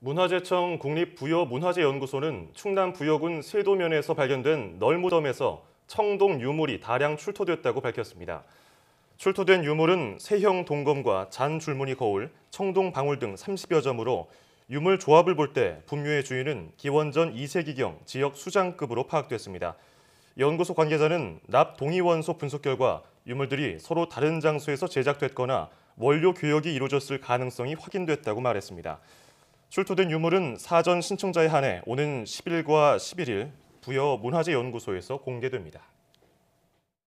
문화재청 국립부여문화재연구소는 충남 부여군 세도면에서 발견된 널무덤에서 청동 유물이 다량 출토됐다고 밝혔습니다. 출토된 유물은 세형 동검과 잔 줄무늬 거울, 청동 방울 등 30여 점으로 유물 조합을 볼 때 분묘의 주인은 기원전 2세기경 지역 수장급으로 파악됐습니다. 연구소 관계자는 납 동위원소 분석 결과 유물들이 서로 다른 장소에서 제작됐거나 원료 교역이 이루어졌을 가능성이 확인됐다고 말했습니다. 출토된 유물은 사전 신청자에 한해 오는 10일과 11일 부여 문화재연구소에서 공개됩니다.